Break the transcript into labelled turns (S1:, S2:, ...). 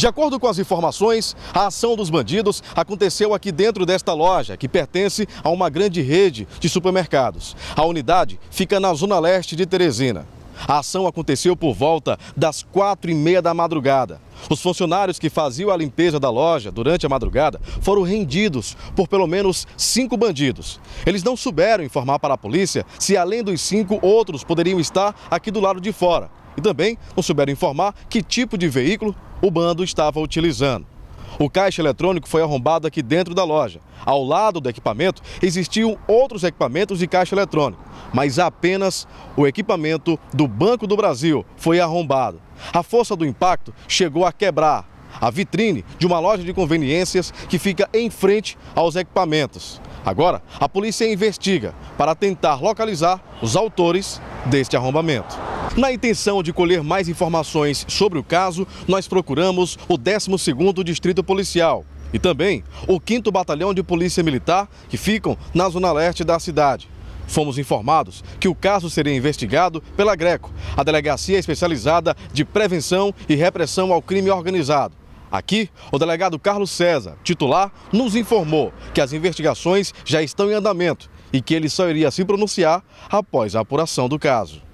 S1: De acordo com as informações, a ação dos bandidos aconteceu aqui dentro desta loja, que pertence a uma grande rede de supermercados. A unidade fica na zona leste de Teresina. A ação aconteceu por volta das quatro e meia da madrugada. Os funcionários que faziam a limpeza da loja durante a madrugada foram rendidos por pelo menos cinco bandidos. Eles não souberam informar para a polícia se, além dos cinco, outros poderiam estar aqui do lado de fora. E também não souberam informar que tipo de veículo o bando estava utilizando. O caixa eletrônico foi arrombado aqui dentro da loja. Ao lado do equipamento existiam outros equipamentos de caixa eletrônico, mas apenas o equipamento do Banco do Brasil foi arrombado. A força do impacto chegou a quebrar a vitrine de uma loja de conveniências que fica em frente aos equipamentos. Agora, a polícia investiga para tentar localizar os autores deste arrombamento. Na intenção de colher mais informações sobre o caso, nós procuramos o 12º Distrito Policial e também o 5 Batalhão de Polícia Militar, que ficam na zona leste da cidade. Fomos informados que o caso seria investigado pela Greco, a delegacia especializada de prevenção e repressão ao crime organizado. Aqui, o delegado Carlos César, titular, nos informou que as investigações já estão em andamento e que ele só iria se pronunciar após a apuração do caso.